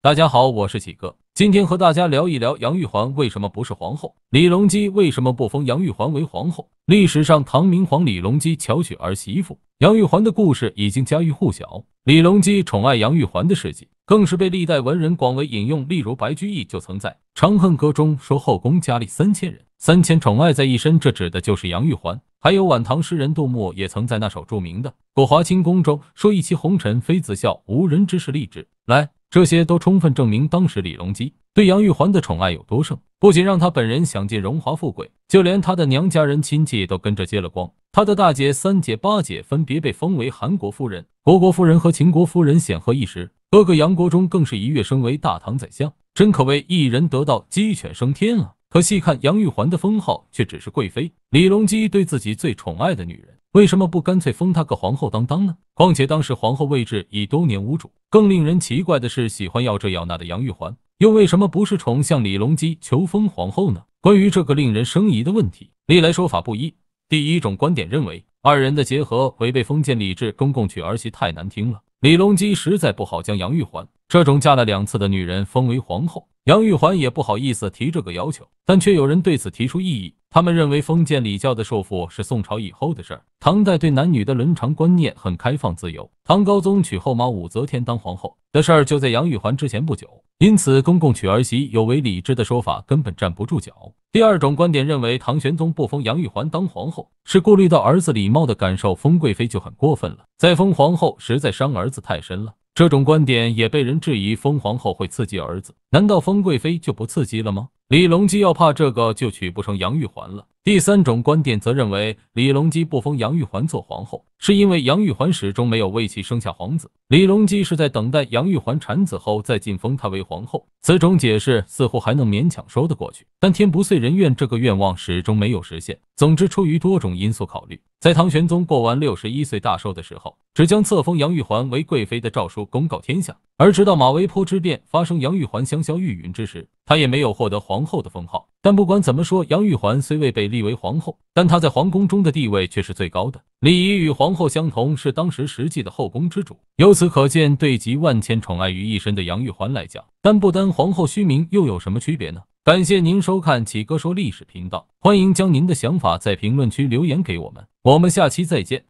大家好，我是喜哥，今天和大家聊一聊杨玉环为什么不是皇后，李隆基为什么不封杨玉环为皇后？历史上唐明皇李隆基巧娶儿媳妇杨玉环的故事已经家喻户晓，李隆基宠爱杨玉环的事迹更是被历代文人广为引用，例如白居易就曾在《长恨歌》中说“后宫佳丽三千人，三千宠爱在一身”，这指的就是杨玉环。还有晚唐诗人杜牧也曾在那首著名的《过华清宫》中说“一骑红尘妃子笑，无人知是荔枝来”。这些都充分证明当时李隆基对杨玉环的宠爱有多盛，不仅让他本人享尽荣华富贵，就连他的娘家人亲戚都跟着接了光。他的大姐、三姐、八姐分别被封为韩国夫人、国国夫人和秦国夫人，显赫一时。哥哥杨国忠更是一跃升为大唐宰相，真可谓一人得道，鸡犬升天啊！可细看杨玉环的封号，却只是贵妃，李隆基对自己最宠爱的女人。为什么不干脆封她个皇后当当呢？况且当时皇后位置已多年无主。更令人奇怪的是，喜欢要这要那的杨玉环，又为什么不是宠向李隆基求封皇后呢？关于这个令人生疑的问题，历来说法不一。第一种观点认为，二人的结合违背封建礼制，公公娶儿媳太难听了。李隆基实在不好将杨玉环这种嫁了两次的女人封为皇后，杨玉环也不好意思提这个要求。但却有人对此提出异议。他们认为封建礼教的束缚是宋朝以后的事儿，唐代对男女的伦常观念很开放自由。唐高宗娶后妈武则天当皇后的事儿就在杨玉环之前不久，因此公公娶儿媳有违礼制的说法根本站不住脚。第二种观点认为，唐玄宗不封杨玉环当皇后是顾虑到儿子礼貌的感受，封贵妃就很过分了，再封皇后实在伤儿子太深了。这种观点也被人质疑，封皇后会刺激儿子。难道封贵妃就不刺激了吗？李隆基要怕这个，就娶不成杨玉环了。第三种观点则认为，李隆基不封杨玉环做皇后，是因为杨玉环始终没有为其生下皇子，李隆基是在等待杨玉环产子后再进封她为皇后。此种解释似乎还能勉强说得过去，但天不遂人愿，这个愿望始终没有实现。总之，出于多种因素考虑，在唐玄宗过完六十一岁大寿的时候，只将册封杨玉环为贵妃的诏书公告天下。而直到马嵬坡之变发生，杨玉环香消玉殒之时，她也没有获得皇后的封号。但不管怎么说，杨玉环虽未被立为皇后，但她在皇宫中的地位却是最高的，礼仪与皇后相同，是当时实际的后宫之主。由此可见，对集万千宠爱于一身的杨玉环来讲，单不单皇后虚名又有什么区别呢？感谢您收看启哥说历史频道，欢迎将您的想法在评论区留言给我们，我们下期再见。